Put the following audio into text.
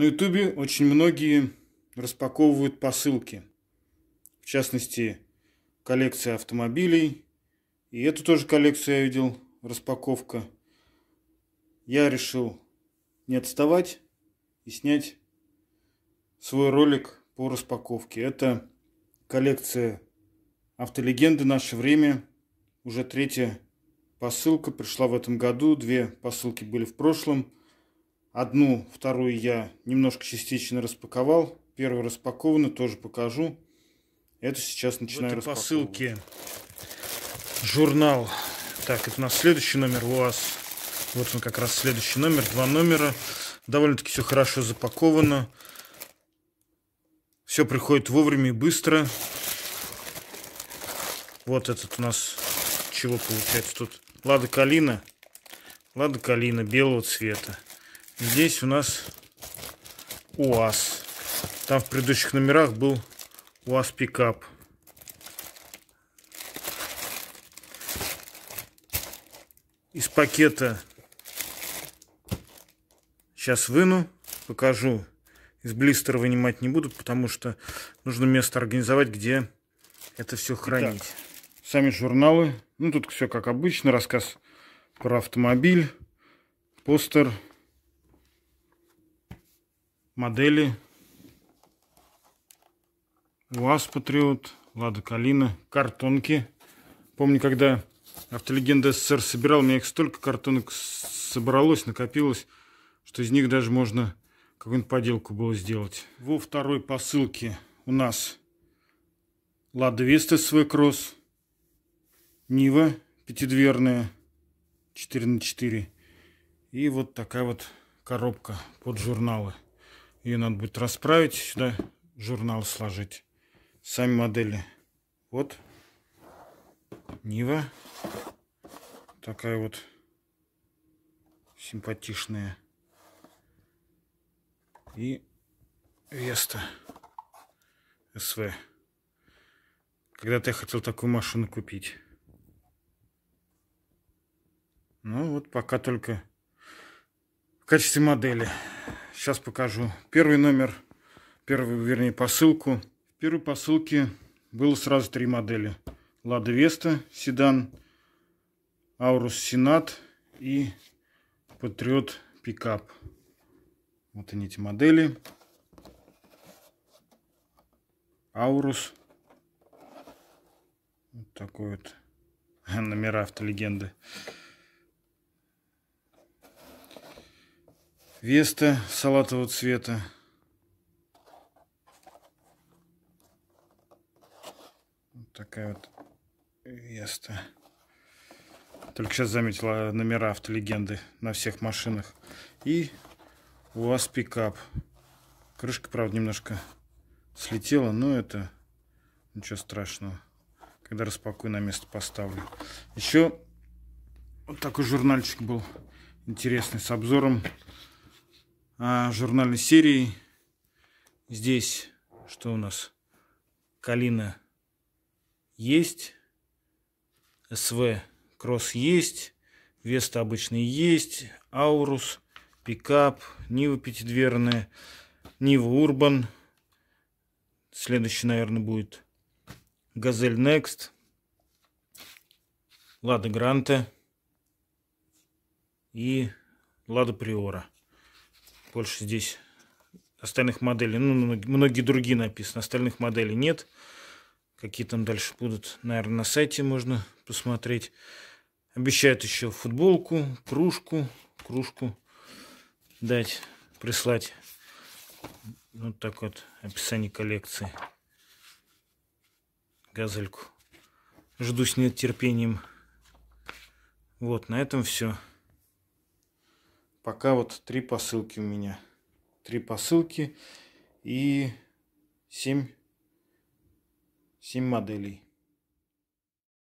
На Ютубе очень многие распаковывают посылки. В частности, коллекция автомобилей. И эту тоже коллекцию я видел, распаковка. Я решил не отставать и снять свой ролик по распаковке. Это коллекция автолегенды «Наше время». Уже третья посылка пришла в этом году. Две посылки были в прошлом – Одну, вторую я немножко частично распаковал. Первую распакованную тоже покажу. Это сейчас начинаю вот посылки. Журнал. Так, это у нас следующий номер у вас. Вот он как раз следующий номер. Два номера. Довольно-таки все хорошо запаковано. Все приходит вовремя и быстро. Вот этот у нас чего получается тут? Лада Калина. Лада Калина белого цвета. Здесь у нас УАЗ. Там в предыдущих номерах был УАЗ пикап. Из пакета сейчас выну, покажу. Из блистера вынимать не буду, потому что нужно место организовать, где это все хранить. Итак, сами журналы. Ну, тут все как обычно. Рассказ про автомобиль, постер, модели УАЗ Патриот, Лада Калина, картонки. Помню, когда Автолегенда СССР собирал, у меня их столько картонок собралось, накопилось, что из них даже можно какую-нибудь поделку было сделать. Во второй посылке у нас Лада Веста СВ Кросс, Нива пятидверная 4 на 4 и вот такая вот коробка под журналы. Ее надо будет расправить, сюда журнал сложить. Сами модели. Вот. Нива. Такая вот симпатичная. И Веста СВ. Когда-то я хотел такую машину купить. Ну вот пока только в качестве модели. Сейчас покажу. Первый номер, первую, вернее, посылку. В первой посылке было сразу три модели. Лада Веста, седан, Аурус Сенат и Патриот Пикап. Вот они эти модели. Аурус. Вот такой вот номера автолегенды. Веста салатового цвета. Вот такая вот Веста. Только сейчас заметила номера автолегенды на всех машинах. И у вас пикап. Крышка, правда, немножко слетела, но это ничего страшного. Когда распакую, на место поставлю. Еще вот такой журнальчик был интересный с обзором а, журнальной серии. Здесь что у нас? Калина есть, СВ Кросс есть, Веста обычный есть, Аурус, пикап, Нива пятидверная, Нива Урбан. Следующий, наверное, будет Газель Next, Лада Гранта и Лада Приора. Больше здесь остальных моделей, ну, многие другие написаны, остальных моделей нет. Какие там дальше будут, наверное, на сайте можно посмотреть. Обещают еще футболку, кружку, кружку дать, прислать. Вот так вот описание коллекции. Газельку. Жду с нетерпением. Вот, на этом все пока вот три посылки у меня. Три посылки и семь семь моделей.